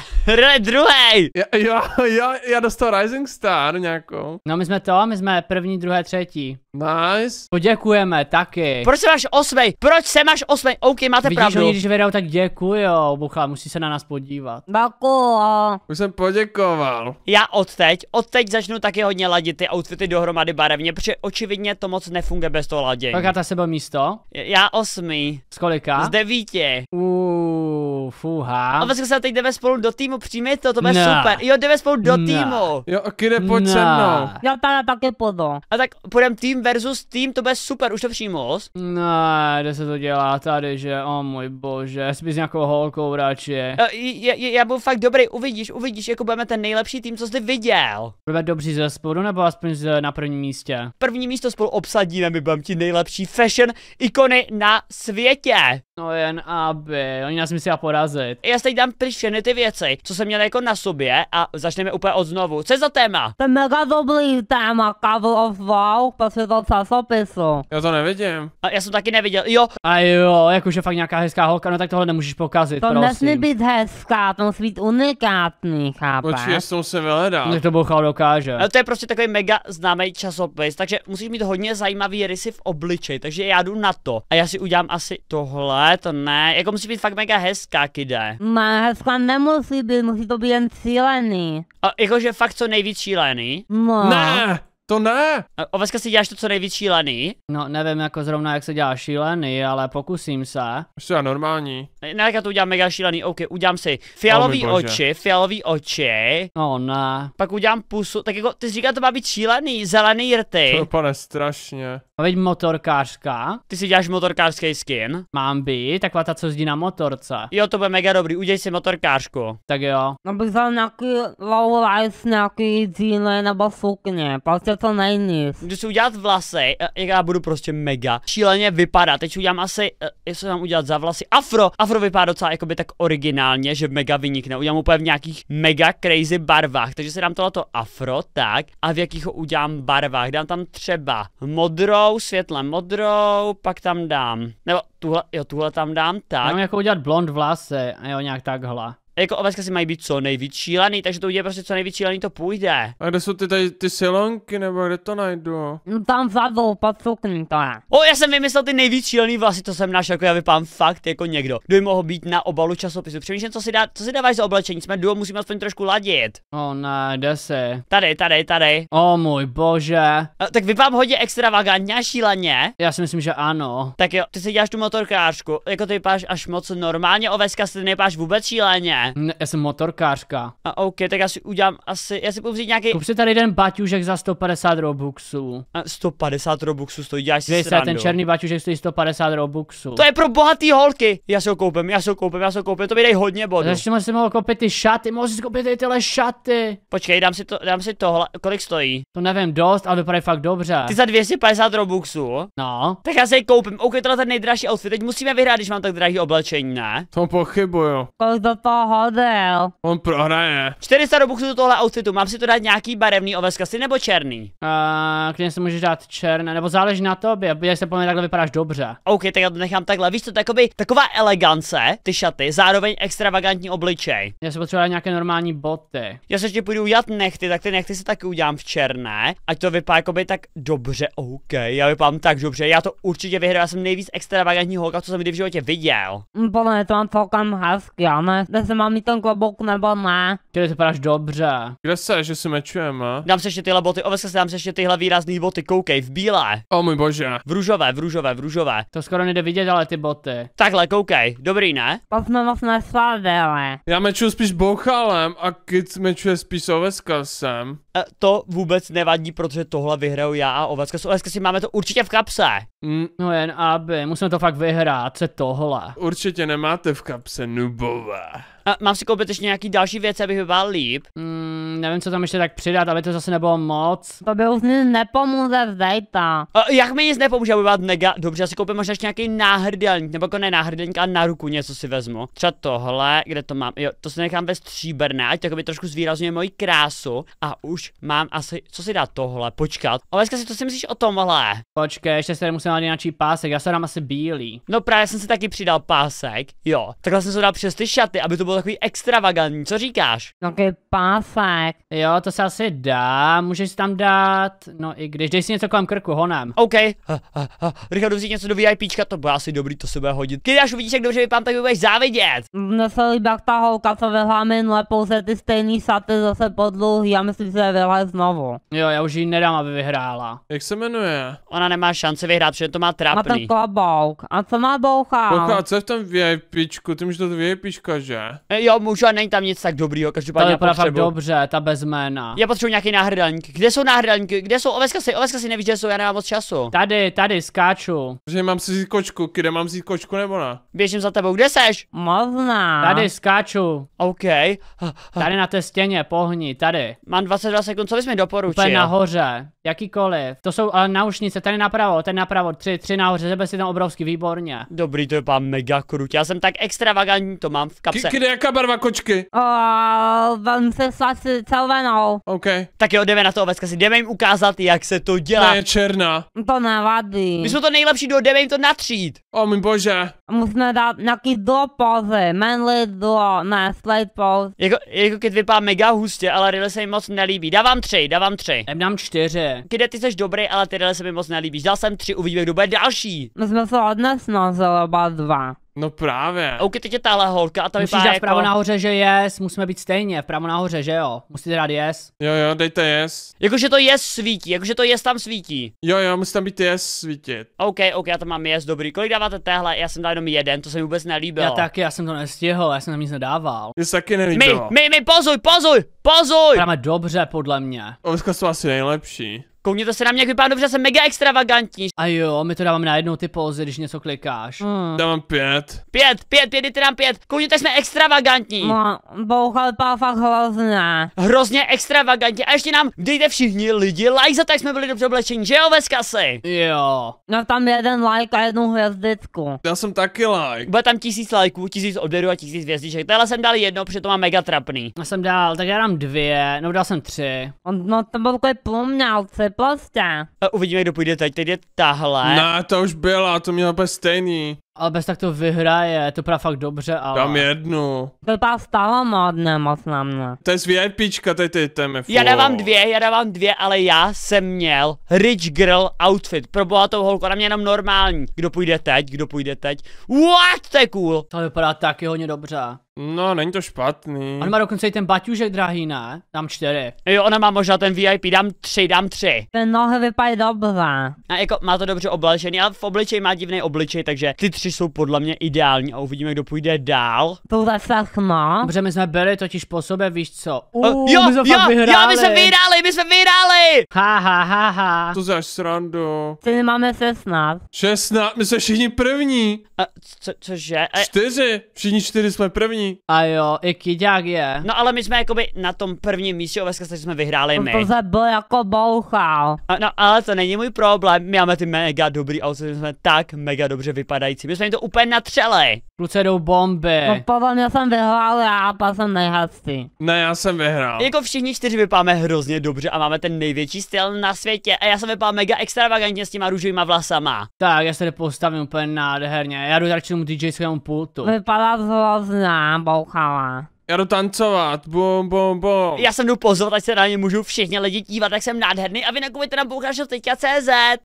druhý. Jo, jo, jo, já z toho Rising Star nějakou. No my jsme to, my jsme první, druhé, třetí. Nice. Poděkujeme taky. Proč se máš osmej? Proč se máš osmej? OK, máte Vidíš, pravdu. Oni, když vydal, tak děkuju. bucha, musí se na nás podívat. Baku. Už jsem poděkoval. Já odteď, odteď začnu taky hodně ladit ty outfity dohromady barevně, protože očividně to moc nefunguje bez toho ladění. Tak ta sebe místo? Já osmý. Z kolika? Z devíti. Uuu, fuha. A vlastně se teď jdeme spolu do týmu, přijmi to, to bude no. super. Jo, jdeme spolu do no. týmu jo. Jo, Kire, pojď no. se mnou. Já tady taky půjdu. A tak půjdem tým versus tým, to bude super, už to přímo. Ne, kde se to dělá tady, že, o oh, můj bože, jsi s nějakou holkou radši. Eh, já, já, já byl fakt dobrý, uvidíš, uvidíš, jako budeme ten nejlepší tým, co jsi viděl. Budeme dobří ze spodu, nebo aspoň z, na prvním místě? První místo spolu obsadíme, my budeme ti nejlepší fashion ikony na světě. No jen aby, oni nás musí porazit. Já teď dám pryč všechny ty věci, co jsem měl jako na sobě a začneme úplně od znovu. Co je za téma? To je mega dobrý téma, Cover of oh, Wow, protože to časopisu. Já to nevidím. A já jsem taky neviděl, jo. A jo, jakože fakt nějaká hezká holka, no tak tohle nemůžeš pokazit, To prosím. nesmí být hezká, to musí být unikátní, chápeš? Počkej, jsem se vyhledal. No to Bouchal dokáže. No to je prostě takový mega známý časopis, takže musíš mít hodně zajímavý rysy v obličeji, takže já jdu na to a já si udělám asi tohle. Ale to ne, jako musí být fakt mega hezká, kide. Má hezká nemusí být, musí to být jen cílený. A jakože fakt co nejvíc cílený? No. Ne, to ne! O, Oveska si děláš to, co nejvíc šílený? No, nevím jako zrovna, jak se dělá šílený, ale pokusím se. Jsi normální. Ne, tak já to udělám mega šílený, ok, udělám si fialový oh, oči, fialový oči. No, ne. Pak udělám pusu, tak jako, ty jsi to má být šílený, zelený rty. To pane, strašně. A veď motorkářka. Ty si děláš motorkářský skin. Mám být, taková ta, co zdí na motorce. Jo, to bude mega dobrý, udělej si motorkářku. Tak jo. No bych vzal nějaký low nějaký džíny nebo sukně, prostě plný nif. Můžu si udělat vlasy, eh, jak já budu prostě mega šíleně vypadat. Teď udělám asi, eh, jestli mám udělat za vlasy afro. Afro vypadá docela jakoby tak originálně, že mega vynikne. Udělám úplně v nějakých mega crazy barvách. Takže si dám tohleto afro, tak. A v jakých ho udělám barvách? Dám tam třeba modrou, světle modrou, pak tam dám, nebo tuhle, jo, tuhle tam dám, tak. Mám jako udělat blond vlasy, a jo, nějak takhle jako ovečka si mají být co nejvíc šílený, takže to udělá prostě co nejvíc šílený to půjde. A kde jsou ty tady ty silonky, nebo kde to najdu? No tam vzadu, pod to je. O, já jsem vymyslel ty nejvíc šílený vlasy, to jsem našel, jako já vypadám fakt jako někdo. Kdo by mohl být na obalu časopisu? Přemýšlím, co si, dá, co si dáváš za oblečení, jsme duo, musíme aspoň trošku ladit. O ne, kde se? Tady, tady, tady. O můj bože. A, tak vypadám hodně extravagantně a šíleně. Já si myslím, že ano. Tak jo, ty si děláš tu motorkářku, jako ty vypadáš až moc normálně, ovečka si ty vůbec šíleně ne. Já jsem motorkářka. A OK, tak já si udělám asi, já si budu vzít nějaký. Kup si tady jeden baťužek za 150 robuxů. A 150 robuxů stojí, děláš si srandu. ten černý baťužek stojí 150 robuxů. To je pro bohatý holky. Já si ho koupím, já si ho koupím, já si ho koupím, to mi dej hodně bodů. Začneme si mohl koupit ty šaty, mohl si koupit ty tyhle šaty. Počkej, dám si, to, dám si tohle, kolik stojí? To nevím, dost, ale vypadá fakt dobře. Ty za 250 robuxů? No. Tak já si ji koupím, OK, tohle je ten nejdražší outfit, teď musíme vyhrát, když mám tak drahý oblečení, ne? To pochybuju. Kolik do toho? hodil. On prohraje. 400 robuxů do tohle outfitu, mám si to dát nějaký barevný si nebo černý? Uh, klidně si můžeš dát černé, nebo záleží na tobě, jak se poměrně takhle vypadáš dobře. OK, tak já to nechám takhle, víš to takoby, taková elegance, ty šaty, zároveň extravagantní obličej. Já si potřebuji nějaké normální boty. Já se ještě půjdu udělat nechty, tak ty nechty si taky udělám v černé, ať to vypadá jakoby tak dobře, OK, já vypadám tak dobře, já to určitě vyhraju, já jsem nejvíc extravagantní holka, co jsem kdy v životě viděl. Hm, podle mě to mám celkem hezky, ale jsem mám mít ten klobouk nebo ne? Ty vypadáš dobře. Kde se, že si mečujeme? Dám se ještě tyhle boty, ovesle se dám se ještě tyhle výrazný boty, koukej, v bílé. O oh, můj bože. V růžové, v růžové, v růžové. To skoro nejde vidět, ale ty boty. Takhle, koukej, dobrý ne? To jsme moc neslavili. Já meču spíš bouchalem a Kids mečuje spíš sem. E, to vůbec nevadí, protože tohle vyhraju já a Ovecka. S Ovecka si máme to určitě v kapse. Mm, no jen aby, musíme to fakt vyhrát, se tohle. Určitě nemáte v kapse, nubové. A mám si koupit ještě nějaký další věc, abych vypadal líp? Mm, nevím, co tam ještě tak přidat, aby to zase nebylo moc. To by už nic nepomůže, zdejta. Jak mi nic nepomůže, aby nega? Dobře, já si koupím možná ještě nějaký náhrdelník, nebo jako ne náhrdelník, a na ruku něco si vezmu. Třeba tohle, kde to mám, jo, to si nechám ve stříbrné, ať to trošku zvýrazňuje moji krásu. A už už mám asi, co si dá tohle, počkat. Oleska si to si myslíš o tomhle? Počkej, ještě se musím dát nějaký pásek, já se dám asi bílý. No právě jsem si taky přidal pásek, jo. Takhle jsem se dal přes ty šaty, aby to bylo takový extravagantní, co říkáš? Takový pásek. Jo, to se asi dá, můžeš si tam dát, no i když, dej si něco kolem krku, honem. OK, Rychle ha, vzít něco do VIPčka, to bude asi dobrý, to se bude hodit. Když až uvidíš, jak dobře vypadám, tak budeš závidět. Mně se líbí, jak ta holka, co vyhla minule, pouze ty stejný šaty zase podluh, já myslím, že objevila znovu. Jo, já už ji nedám, aby vyhrála. Jak se jmenuje? Ona nemá šanci vyhrát, protože to má trapný. Má ten klobouk. A co má bouchal? Bouchal, co je v tom VIPčku? Ty můžeš to VIPčka, že? Eh, jo, můžu, a není tam nic tak dobrýho, každopádně To je fakt dobře, ta bez Já potřebuji nějaký náhrdelník. Kde jsou náhrdelníky? Kde jsou oveska si? Oveska si nevíš, kde jsou, já nemám moc času. Tady, tady, skáču. Že mám si vzít kočku, kde mám vzít kočku nebo ne? Běžím za tebou, kde seš? Možná. Tady skáču. OK. Tady na té stěně, pohni, tady. Mám 22 sekund, co bys mi doporučil? Úplně nahoře, jakýkoliv. To jsou ale naušnice, ten napravo, ten napravo, tři, tři nahoře, sebe si tam obrovský, výborně. Dobrý, to je pán mega krutě, já jsem tak extravagantní, to mám v kapse. Kde jaká barva kočky? Eh, vám se asi celvenou. OK. Tak jo, jdeme na to ovecka si, jdeme jim ukázat, jak se to dělá. Ta je černá. To nevadí. My jsme to nejlepší, do, jdeme jim to natřít. O můj bože. Musíme dát nějaký do pozy, manly do, ne, slide pose. Jako, jako když vypadá mega hustě, ale really se jim moc nelíbí. Dávám tři, dávám tři. Já dám čtyři. Kde ty jsi dobrý, ale tyhle se mi moc nelíbíš. Dal jsem tři, uvidíme, kdo bude další. My jsme se odnes oba dva. No právě. OK, teď je tahle holka a ta vypadá dát jako... vpravo nahoře, že yes, musíme být stejně, vpravo nahoře, že jo? Musíte dát yes. Jo, jo, dejte yes. Jakože to yes svítí, jakože to yes tam svítí. Jo, jo, musí tam být yes svítit. OK, OK, já tam mám yes, dobrý. Kolik dáváte téhle? Já jsem dal jenom jeden, to se mi vůbec nelíbilo. Já taky, já jsem to nestihl, já jsem tam nic nedával. Je se taky nelíbilo. My, my, my, pozuj, pozuj, pozuj! Dáme dobře, podle mě. Ovska jsou asi nejlepší. Koukněte se na mě, jak vypadá dobře, jsem mega extravagantní. A jo, my to dáváme jednu ty pozy, když něco klikáš. Hmm. Dávám pět. Pět, pět, pět, ty dám pět. Koukněte, jsme extravagantní. No, bohužel fakt hrozně. Hrozně extravagantní. A ještě nám dejte všichni lidi like za to, jak jsme byli dobře oblečení, že jo, ve skase. Jo. No tam jeden like a jednu hvězdičku. Já jsem taky like. Bude tam tisíc lajků, tisíc odběrů a tisíc hvězdiček. Tohle jsem dal jedno, protože to má mega trapný. Já jsem dal, tak já dám dvě, no dal jsem tři. No, no to byl takový plumňalce, posta. A uvidíme, kdo půjde teď, teď je tahle. Ne, to už byla, to měla bez stejný. Ale bez tak to vyhraje, to právě fakt dobře, ale... Dám jednu. Blbá stála stále modné, moc na mne. To je z VIPčka, tady ty teme. Já dávám dvě, já dávám dvě, ale já jsem měl Rich Girl outfit pro bohatou holku, na mě jenom normální. Kdo půjde teď, kdo půjde teď? What, to je cool. To vypadá taky hodně dobře. No, není to špatný. On má dokonce i ten baťužek drahý, ne? Dám čtyři. Jo, ona má možná ten VIP, dám tři, dám tři. Ten nohy vypadá dobře. A jako má to dobře oblečený, ale v obličeji má divný obličej, takže ty tři jsou podle mě ideální a uvidíme, kdo půjde dál. Tohle všechno. Dobře, my jsme byli totiž po sobě, víš co? Uh, uh, jo, my jsme jo, vyhráli. jo, my jsme vyhráli, my jsme vyhráli. Ha, ha, ha, ha. To za srandu. Ty máme 16. 16, my jsme všichni první. A co, cože? A... E- čtyři, všichni čtyři jsme první první. A jo, i Kyďák je. No ale my jsme jakoby na tom prvním místě OVS, takže jsme vyhráli my. To se byl jako bouchal. A, no ale to není můj problém, my máme ty mega dobrý auto, jsme tak mega dobře vypadající. My jsme jim to úplně natřeli. Kluci jdou bomby. No Pavel, já jsem vyhrál, já pa jsem nejhezčí. Ne, já jsem vyhrál. Jako všichni čtyři vypáme hrozně dobře a máme ten největší styl na světě a já jsem vypadám mega extravagantně s těma růžovýma vlasama. Tak, já se tady postavím úplně nádherně, já jdu radši tomu svému pultu. Vypadá hrozně, bouchala. Já jdu tancovat, bum, bum, bum. Já jsem jdu pozvat, ať se na ně můžu všichni lidi dívat, tak jsem nádherný a vy nakupujte na bouchašovteďka.cz.